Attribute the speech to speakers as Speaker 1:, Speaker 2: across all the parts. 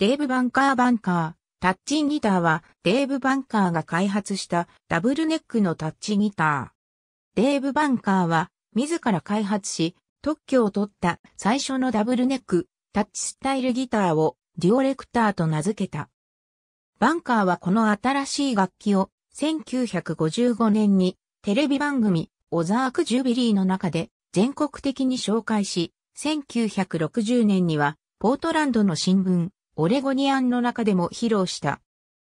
Speaker 1: デーブ・バンカー・バンカー。タッチギターはデーブ・バンカーが開発したダブルネックのタッチギター。デーブ・バンカーは自ら開発し特許を取った最初のダブルネックタッチスタイルギターをデュオレクターと名付けた。バンカーはこの新しい楽器を1955年にテレビ番組オザーク・ジュビリーの中で全国的に紹介し1960年にはポートランドの新聞オレゴニアンの中でも披露した。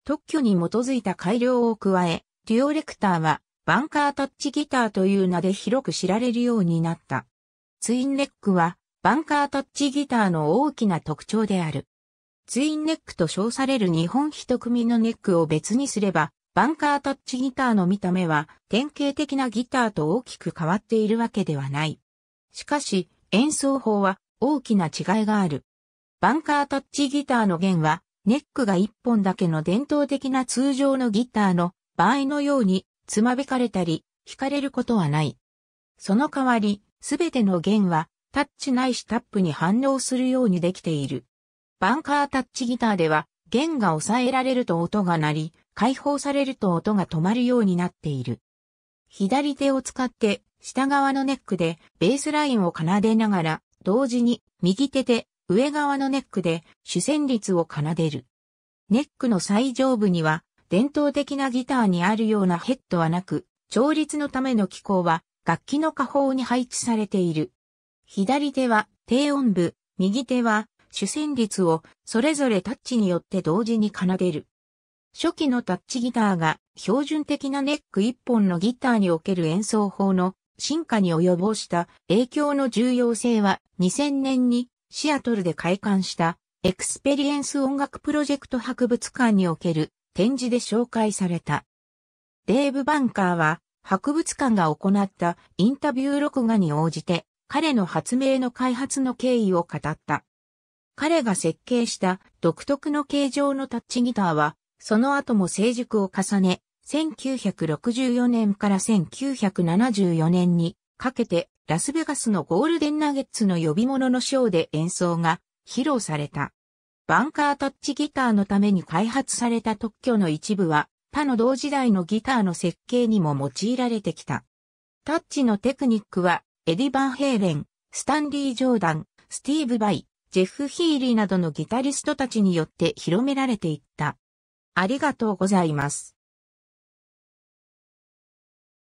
Speaker 1: 特許に基づいた改良を加え、デュオレクターはバンカータッチギターという名で広く知られるようになった。ツインネックはバンカータッチギターの大きな特徴である。ツインネックと称される日本一組のネックを別にすれば、バンカータッチギターの見た目は典型的なギターと大きく変わっているわけではない。しかし、演奏法は大きな違いがある。バンカータッチギターの弦は、ネックが1本だけの伝統的な通常のギターの場合のように、つまびかれたり、引かれることはない。その代わり、すべての弦は、タッチないしタップに反応するようにできている。バンカータッチギターでは、弦が抑えられると音が鳴り、解放されると音が止まるようになっている。左手を使って、下側のネックでベースラインを奏でながら、同時に右手で上側のネックで主旋律を奏でる。ネックの最上部には伝統的なギターにあるようなヘッドはなく、調律のための機構は楽器の下方に配置されている。左手は低音部、右手は主旋律をそれぞれタッチによって同時に奏でる。初期のタッチギターが標準的なネック一本のギターにおける演奏法の進化に及ぼした影響の重要性は2000年にシアトルで開館したエクスペリエンス音楽プロジェクト博物館における展示で紹介された。デーブ・バンカーは博物館が行ったインタビュー録画に応じて彼の発明の開発の経緯を語った。彼が設計した独特の形状のタッチギターはその後も成熟を重ね1964年から1974年にかけてラスベガスのゴールデンナゲッツの呼び物のショーで演奏が披露された。バンカータッチギターのために開発された特許の一部は他の同時代のギターの設計にも用いられてきた。タッチのテクニックはエディ・バンヘイレン、スタンリー・ジョーダン、スティーブ・バイ、ジェフ・ヒーリーなどのギタリストたちによって広められていった。ありがとうございます。